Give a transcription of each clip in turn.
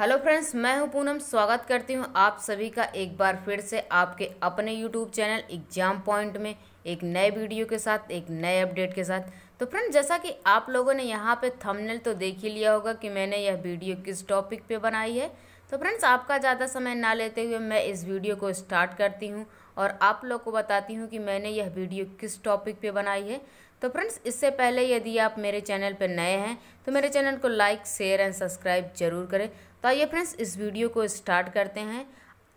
hello friends मैं हूं पूनम स्वागत करती हूं आप सभी का एक बार फिर से आपके अपने यूट्यूब चैनल एग्जाम पॉइंट में एक नए वीडियो के साथ एक नए अपडेट के साथ तो फ्रेंड जैसा कि आप लोगों ने यहां पे थंबनेल तो देख ही लिया होगा कि मैंने यह वीडियो किस टॉपिक पे बनाई है तो फ्रेंड्स आपका ज़्यादा समय ना लेते हुए मैं इस वीडियो को स्टार्ट करती हूँ और आप लोग को बताती हूँ कि मैंने यह वीडियो किस टॉपिक पर बनाई है तो फ्रेंड्स इससे पहले यदि आप मेरे चैनल पर नए हैं तो मेरे चैनल को लाइक शेयर एंड सब्सक्राइब जरूर करें तो आइए फ्रेंड्स इस वीडियो को स्टार्ट करते हैं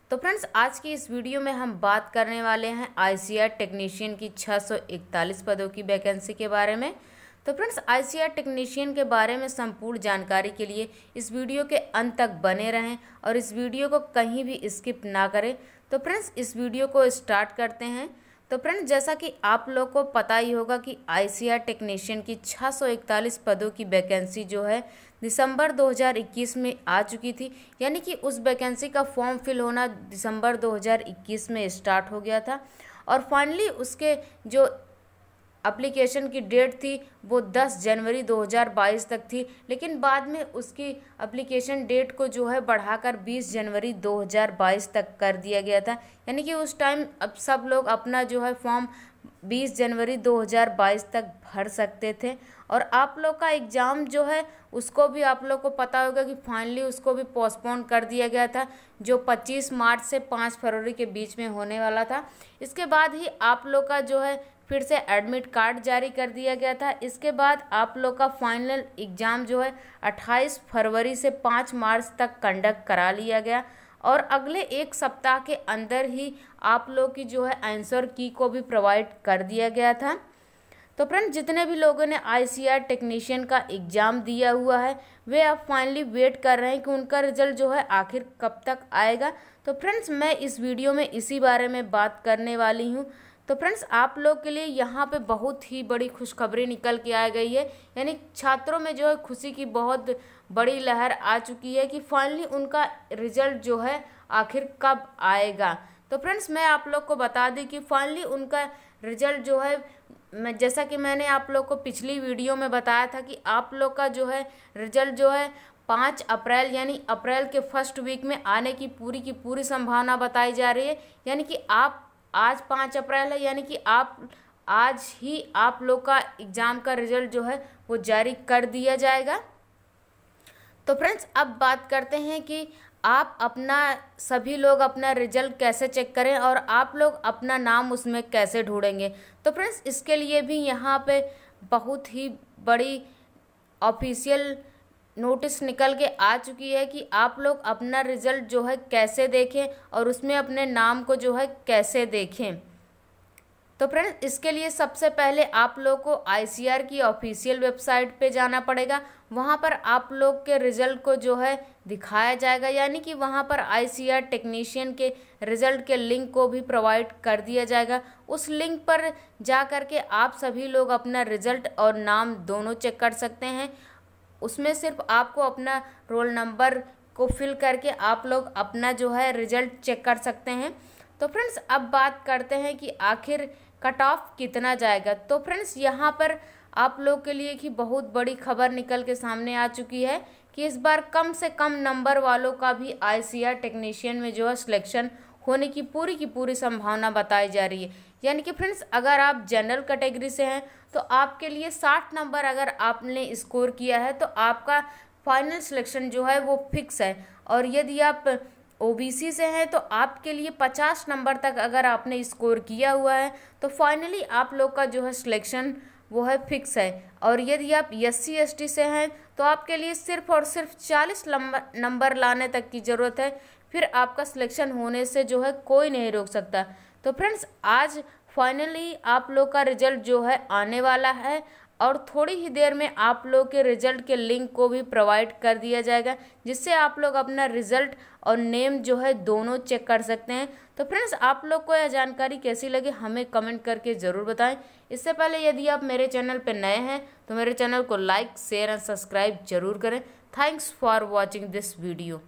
तो फ्रेंड्स आज की इस वीडियो में हम बात करने वाले हैं आईसीआर टेक्नीशियन की 641 पदों की वैकेंसी के बारे में तो फ्रेंड्स आईसीआर टेक्नीशियन के बारे में संपूर्ण जानकारी के लिए इस वीडियो के अंत तक बने रहें और इस वीडियो को कहीं भी स्किप ना करें तो फ्रेंड्स इस वीडियो को स्टार्ट करते हैं तो फ्रेंड जैसा कि आप लोग को पता ही होगा कि आईसीआर टेक्नीशियन की 641 पदों की वैकेंसी जो है दिसंबर 2021 में आ चुकी थी यानी कि उस वैकेंसी का फॉर्म फिल होना दिसंबर 2021 में स्टार्ट हो गया था और फाइनली उसके जो अप्लीकेशन की डेट थी वो 10 जनवरी 2022 तक थी लेकिन बाद में उसकी अप्लीकेशन डेट को जो है बढ़ाकर 20 जनवरी 2022 तक कर दिया गया था यानी कि उस टाइम अब सब लोग अपना जो है फॉर्म 20 जनवरी 2022 तक भर सकते थे और आप लोग का एग्ज़ाम जो है उसको भी आप लोग को पता होगा कि फाइनली उसको भी पोस्टपोन कर दिया गया था जो 25 मार्च से 5 फरवरी के बीच में होने वाला था इसके बाद ही आप लोग का जो है फिर से एडमिट कार्ड जारी कर दिया गया था इसके बाद आप लोग का फाइनल एग्ज़ाम जो है 28 फरवरी से 5 मार्च तक कंडक्ट करा लिया गया और अगले एक सप्ताह के अंदर ही आप लोग की जो है आंसर की को भी प्रोवाइड कर दिया गया था तो फ्रेंड जितने भी लोगों ने आईसीआर टेक्नीशियन का एग्ज़ाम दिया हुआ है वे अब फाइनली वेट कर रहे हैं कि उनका रिजल्ट जो है आखिर कब तक आएगा तो फ्रेंड्स मैं इस वीडियो में इसी बारे में बात करने वाली हूँ तो फ्रेंड्स आप लोग के लिए यहाँ पे बहुत ही बड़ी खुशखबरी निकल के आ गई है यानी छात्रों में जो है खुशी की बहुत बड़ी लहर आ चुकी है कि फाइनली उनका रिजल्ट जो है आखिर कब आएगा तो फ्रेंड्स मैं आप लोग को बता दी कि फाइनली उनका रिजल्ट जो है मैं जैसा कि मैंने आप लोग को पिछली वीडियो में बताया था कि आप लोग का जो है रिजल्ट जो है पाँच अप्रैल यानी अप्रैल के फर्स्ट वीक में आने की पूरी की पूरी संभावना बताई जा रही है यानी कि आप आज पाँच अप्रैल है यानी कि आप आज ही आप लोग का एग्ज़ाम का रिजल्ट जो है वो जारी कर दिया जाएगा तो फ्रेंड्स अब बात करते हैं कि आप अपना सभी लोग अपना रिजल्ट कैसे चेक करें और आप लोग अपना नाम उसमें कैसे ढूंढेंगे तो फ्रेंड्स इसके लिए भी यहाँ पे बहुत ही बड़ी ऑफिशियल नोटिस निकल के आ चुकी है कि आप लोग अपना रिज़ल्ट जो है कैसे देखें और उसमें अपने नाम को जो है कैसे देखें तो फ्रेंड्स इसके लिए सबसे पहले आप लोग को आई की ऑफिशियल वेबसाइट पे जाना पड़ेगा वहाँ पर आप लोग के रिज़ल्ट को जो है दिखाया जाएगा यानी कि वहाँ पर आईसीआर टेक्नीशियन के रिज़ल्ट के लिंक को भी प्रोवाइड कर दिया जाएगा उस लिंक पर जा कर के आप सभी लोग अपना रिज़ल्ट और नाम दोनों चेक कर सकते हैं उसमें सिर्फ आपको अपना रोल नंबर को फिल करके आप लोग अपना जो है रिजल्ट चेक कर सकते हैं तो फ्रेंड्स अब बात करते हैं कि आखिर कट ऑफ कितना जाएगा तो फ्रेंड्स यहाँ पर आप लोग के लिए कि बहुत बड़ी खबर निकल के सामने आ चुकी है कि इस बार कम से कम नंबर वालों का भी आई टेक्नीशियन में जो है सिलेक्शन होने की पूरी की पूरी संभावना बताई जा रही है यानी कि फ्रेंड्स अगर आप जनरल कैटेगरी से हैं तो आपके लिए साठ नंबर अगर आपने स्कोर किया है तो आपका फाइनल सिलेक्शन जो है वो फिक्स है और यदि आप ओबीसी से हैं तो आपके लिए पचास नंबर तक अगर आपने स्कोर किया हुआ है तो फाइनली आप लोग का जो है सिलेक्शन वो है फिक्स है और यदि आप एस सी एस टी से हैं तो आपके लिए सिर्फ और सिर्फ चालीस नंबर लाने तक की ज़रूरत है फिर आपका सिलेक्शन होने से जो है कोई नहीं रोक सकता तो फ्रेंड्स आज फाइनली आप लोग का रिजल्ट जो है आने वाला है और थोड़ी ही देर में आप लोग के रिजल्ट के लिंक को भी प्रोवाइड कर दिया जाएगा जिससे आप लोग अपना रिजल्ट और नेम जो है दोनों चेक कर सकते हैं तो फ्रेंड्स आप लोग को यह जानकारी कैसी लगी हमें कमेंट करके ज़रूर बताएं इससे पहले यदि आप मेरे चैनल पर नए हैं तो मेरे चैनल को लाइक शेयर एंड सब्सक्राइब जरूर करें thanks for watching this video